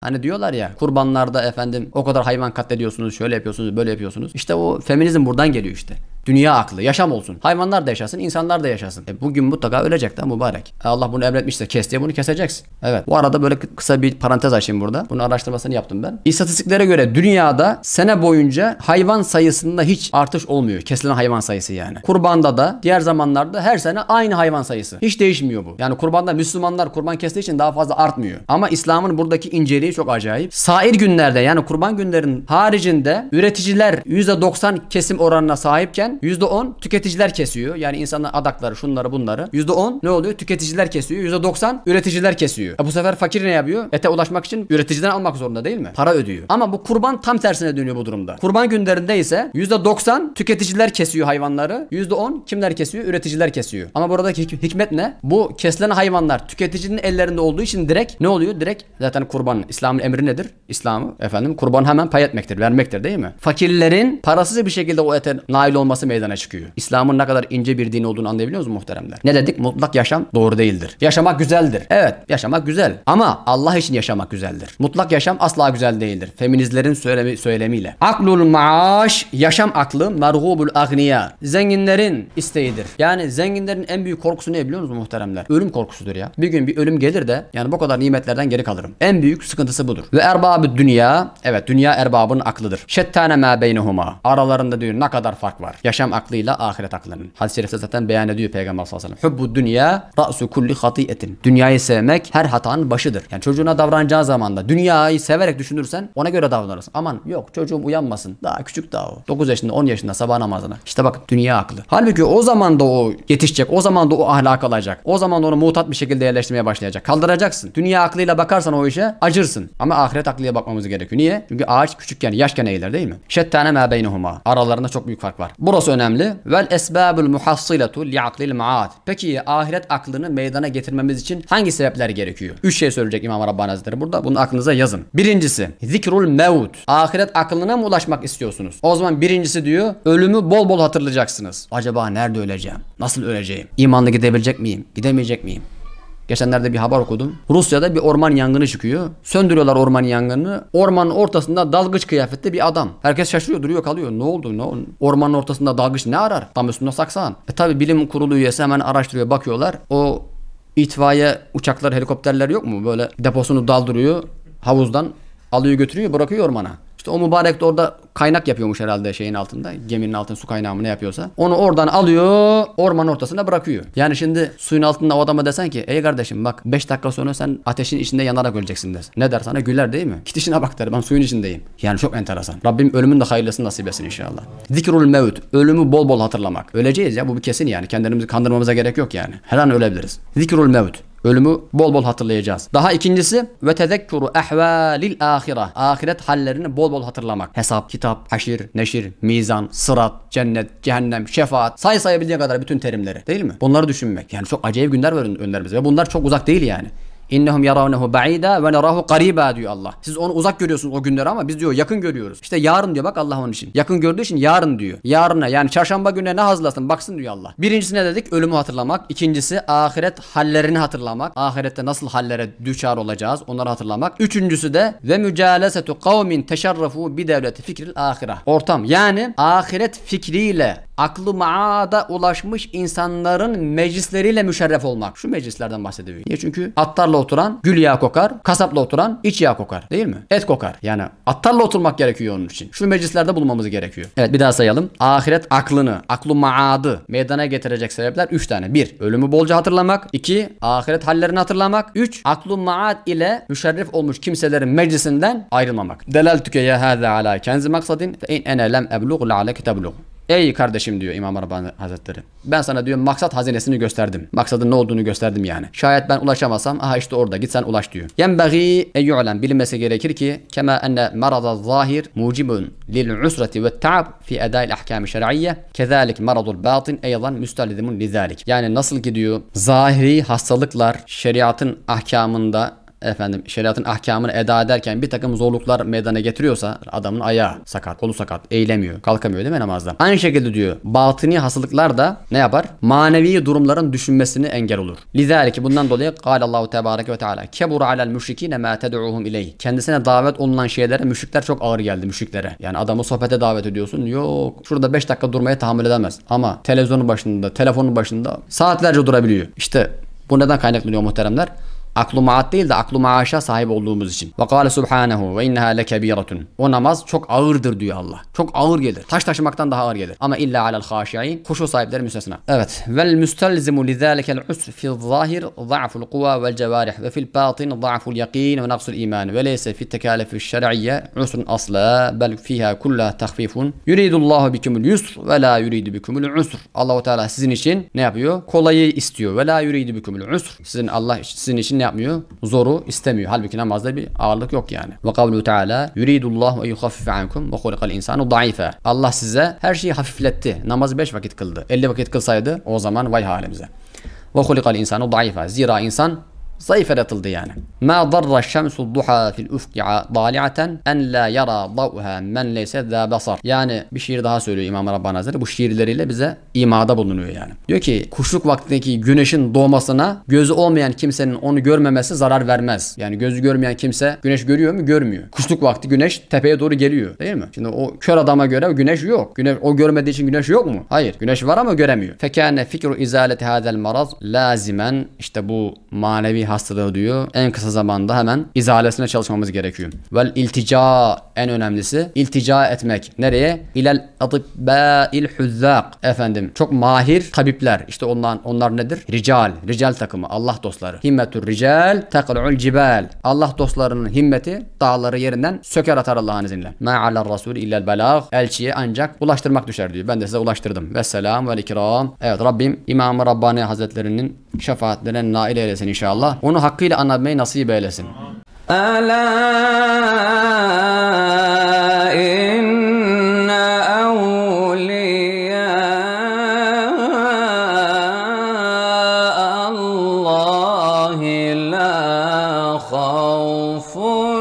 Hani diyorlar ya kurbanlarda efendim o kadar hayvan katlediyorsunuz şöyle yapıyorsunuz böyle yapıyorsunuz. İşte o feminizm buradan geliyor işte. Dünya aklı, yaşam olsun. Hayvanlar da yaşasın, insanlar da yaşasın. E bugün mutlaka ölecek de mübarek. E, Allah bunu emretmişse kes diye bunu keseceksin. Evet. Bu arada böyle kısa bir parantez açayım burada. Bunun araştırmasını yaptım ben. İstatistiklere göre dünyada sene boyunca hayvan sayısında hiç artış olmuyor. Kesilen hayvan sayısı yani. Kurbanda da diğer zamanlarda her sene aynı hayvan sayısı. Hiç değişmiyor bu. Yani kurbanda Müslümanlar kurban kestiği için daha fazla artmıyor. Ama İslam'ın buradaki inceliği çok acayip. Sair günlerde yani kurban günlerinin haricinde üreticiler %90 kesim oranına sahipken giderken %10 tüketiciler kesiyor. Yani insanlar adakları şunları bunları. %10 ne oluyor? Tüketiciler kesiyor. %90 üreticiler kesiyor. E bu sefer fakir ne yapıyor? Ete ulaşmak için üreticiden almak zorunda değil mi? Para ödüyor. Ama bu kurban tam tersine dönüyor bu durumda. Kurban günlerinde ise %90 tüketiciler kesiyor hayvanları. %10 kimler kesiyor? Üreticiler kesiyor. Ama buradaki hikmet ne? Bu kesilen hayvanlar tüketicinin ellerinde olduğu için direkt ne oluyor? Direkt zaten kurban İslam'ın emri nedir? İslam'ı efendim kurban hemen pay etmektir, vermektir değil mi? Fakirlerin parasız bir şekilde o ete nail olması meydana çıkıyor. İslam'ın ne kadar ince bir din olduğunu anlayabiliyor musunuz muhteremler? Ne dedik? Mutlak yaşam doğru değildir. Yaşamak güzeldir. Evet yaşamak güzel ama Allah için yaşamak güzeldir. Mutlak yaşam asla güzel değildir. Feminizlerin söylemi, söylemiyle. Aklul maaş yaşam aklı merhubul agniya. Zenginlerin isteğidir. Yani zenginlerin en büyük korkusu ne biliyor musunuz muhteremler? Ölüm korkusudur ya. Bir gün bir ölüm gelir de yani bu kadar nimetlerden geri kalırım. En büyük sıkıntısı budur. Ve erbabı dünya evet dünya erbabının aklıdır. Şettane ma beynehuma. Aralarında diyor ne kadar fark var. Yaşam yaşam aklıyla ahiret aklının. Hadis-i şerifte zaten beyan ediyor Peygamber sallallahu aleyhi ve sellem. Hubbu dünya ta'su kulli hatiyetin. Dünyayı sevmek her hatanın başıdır. Yani çocuğuna davranacağın zaman dünyayı severek düşünürsen ona göre davranırsın. Aman yok çocuğum uyanmasın. Daha küçük daha o. 9 yaşında 10 yaşında sabah namazına. İşte bak dünya aklı. Halbuki o zaman da o yetişecek. O zaman da o ahlak alacak. O zaman da onu mutat bir şekilde yerleştirmeye başlayacak. Kaldıracaksın. Dünya aklıyla bakarsan o işe acırsın. Ama ahiret aklıyla bakmamız gerekiyor. Niye? Çünkü ağaç küçükken yaşken eğilir değil mi? Şettane ma beynehuma. Aralarında çok büyük fark var. Burada Burası önemli. Vel esbabul muhassiletu li aklil maat. Peki ahiret aklını meydana getirmemiz için hangi sebepler gerekiyor? Üç şey söyleyecek İmam Rabbani Hazretleri burada. Bunu aklınıza yazın. Birincisi zikrul mevut. Ahiret aklına mı ulaşmak istiyorsunuz? O zaman birincisi diyor ölümü bol bol hatırlayacaksınız. Acaba nerede öleceğim? Nasıl öleceğim? İmanla gidebilecek miyim? Gidemeyecek miyim? Geçenlerde bir haber okudum. Rusya'da bir orman yangını çıkıyor. Söndürüyorlar orman yangını. Ormanın ortasında dalgıç kıyafette bir adam. Herkes şaşırıyor duruyor kalıyor. Ne oldu? Ne oldu? Ormanın ortasında dalgıç ne arar? Tam üstünde saksan. E tabi bilim kurulu üyesi hemen araştırıyor bakıyorlar. O itfaiye uçaklar helikopterler yok mu? Böyle deposunu daldırıyor havuzdan alıyor götürüyor bırakıyor ormana. İşte o mübarek de orada kaynak yapıyormuş herhalde şeyin altında. Geminin altında su kaynağı mı ne yapıyorsa. Onu oradan alıyor ormanın ortasına bırakıyor. Yani şimdi suyun altında o adama desen ki ey kardeşim bak 5 dakika sonra sen ateşin içinde yanarak öleceksin dersin. Ne der sana güler değil mi? Git işine bak der ben suyun içindeyim. Yani çok enteresan. Rabbim ölümün de hayırlısını nasip etsin inşallah. Zikrul mevt. Ölümü bol bol hatırlamak. Öleceğiz ya bu bir kesin yani. Kendimizi kandırmamıza gerek yok yani. Her an ölebiliriz. Zikrul mevt. Ölümü bol bol hatırlayacağız. Daha ikincisi ve tezekkuru ehvalil ahire. Ahiret hallerini bol bol hatırlamak. Hesap, kitap, haşir, neşir, mizan, sırat, cennet, cehennem, şefaat. Say sayabildiğin kadar bütün terimleri. Değil mi? Bunları düşünmek. Yani çok acayip günler var önlerimizde ve bunlar çok uzak değil yani. İnnehum yaravnehu ba'ida ve nerahu gariba diyor Allah. Siz onu uzak görüyorsunuz o günleri ama biz diyor yakın görüyoruz. İşte yarın diyor bak Allah onun için. Yakın gördüğü için yarın diyor. Yarına yani çarşamba gününe ne hazırlasın baksın diyor Allah. Birincisi ne dedik? Ölümü hatırlamak. İkincisi ahiret hallerini hatırlamak. Ahirette nasıl hallere düçar olacağız onları hatırlamak. Üçüncüsü de ve mücalesetu kavmin teşerrefu bi devleti fikril ahira. Ortam yani ahiret fikriyle aklı maada ulaşmış insanların meclisleriyle müşerref olmak. Şu meclislerden bahsediyor. Niye? Çünkü atlarla oturan gül yağı kokar. Kasapla oturan iç yağ kokar. Değil mi? Et kokar. Yani atlarla oturmak gerekiyor onun için. Şu meclislerde bulunmamız gerekiyor. Evet bir daha sayalım. Ahiret aklını, aklı maadı meydana getirecek sebepler 3 tane. 1. Ölümü bolca hatırlamak. 2. Ahiret hallerini hatırlamak. 3. aklı maad ile müşerref olmuş kimselerin meclisinden ayrılmamak. Delal tükeye hâzâ alâ kenzi maksadin in ene lem eblugh la aleke Ey kardeşim diyor İmam Rabbani Hazretleri. Ben sana diyor maksat hazinesini gösterdim. Maksadın ne olduğunu gösterdim yani. Şayet ben ulaşamasam aha işte orada git sen ulaş diyor. Yenbeği e yu'lem bilinmesi gerekir ki kema enne marada zahir mucibun lil usrati ve ta'ab fi eda'il ahkami şer'iyye kezalik maradul batin eydan müstelizimun lizalik. Yani nasıl ki diyor zahiri hastalıklar şeriatın ahkamında efendim şeriatın ahkamını eda ederken bir takım zorluklar meydana getiriyorsa adamın ayağı sakat, kolu sakat, eğilemiyor, kalkamıyor değil mi namazda? Aynı şekilde diyor batıni hastalıklar da ne yapar? Manevi durumların düşünmesini engel olur. ki bundan dolayı قال Allahu tebareke ve teala kebur alel müşrikine ma ted'uhum ileyh. Kendisine davet olunan şeylere müşrikler çok ağır geldi müşriklere. Yani adamı sohbete davet ediyorsun. Yok şurada 5 dakika durmaya tahammül edemez. Ama televizyonun başında, telefonun başında saatlerce durabiliyor. İşte bu neden kaynaklanıyor muhteremler? Aklı maat değil de aklı maaşa sahip olduğumuz için. Ve kâle subhanehu ve inneha lekebiratun. O namaz çok ağırdır diyor Allah. Çok ağır gelir. Taş taşımaktan daha ağır gelir. Ama illa alel haşi'in. Huşu sahipleri müstesna. Evet. Vel müstelzimu lidâlikel usr fil zahir za'ful kuva vel cevarih ve fil batin za'ful yakin ve naksul iman ve leyse fit tekâlefi şer'iyye usrun asla bel fiha kulla tahfifun. Yuridullahu bikumul yusr ve la yuridu bikumul usr. Allahu Teala sizin için ne yapıyor? Kolayı istiyor. Ve la yuridu bikumul usr. Sizin Allah sizin için ne yapmıyor? Zoru istemiyor. Halbuki namazda bir ağırlık yok yani. Ve kavlu teala yuridullahu ve yukhaffife ankum ve hulikal insanu daife. Allah size her şeyi hafifletti. Namazı 5 vakit kıldı. 50 vakit kılsaydı o zaman vay halimize. Ve hulikal insanu daife. Zira insan zayıf yaratıldı yani. Ma darra şemsu duha fil ufki daliaten en la yara dawha men leyse za basar. Yani bir şiir daha söylüyor İmam Rabbani Hazretleri. Bu şiirleriyle bize imada bulunuyor yani. Diyor ki kuşluk vaktindeki güneşin doğmasına gözü olmayan kimsenin onu görmemesi zarar vermez. Yani gözü görmeyen kimse güneş görüyor mu? Görmüyor. Kuşluk vakti güneş tepeye doğru geliyor. Değil mi? Şimdi o kör adama göre güneş yok. Güneş, o görmediği için güneş yok mu? Hayır. Güneş var ama göremiyor. Fekâne fikru izaleti hadel maraz lazimen işte bu manevi hastalığı diyor. En kısa zamanda hemen izalesine çalışmamız gerekiyor. Vel iltica en önemlisi iltica etmek. Nereye? İlel atibbâil huzzâk. Efendim çok mahir tabipler. İşte onlar onlar nedir? Rical. Rical takımı. Allah dostları. Himmetur rical teklu'ul cibal. Allah dostlarının himmeti dağları yerinden söker atar Allah'ın izniyle. Ma alel rasul illel belâg. Elçiye ancak ulaştırmak düşer diyor. Ben de size ulaştırdım. Vesselam ve ikram. Evet Rabbim İmam-ı Rabbani Hazretlerinin şefaatlerine nail eylesin inşallah. Onu hakkıyla anlatmayı nasip eylesin. Ala inna awliya Allahi la khawfun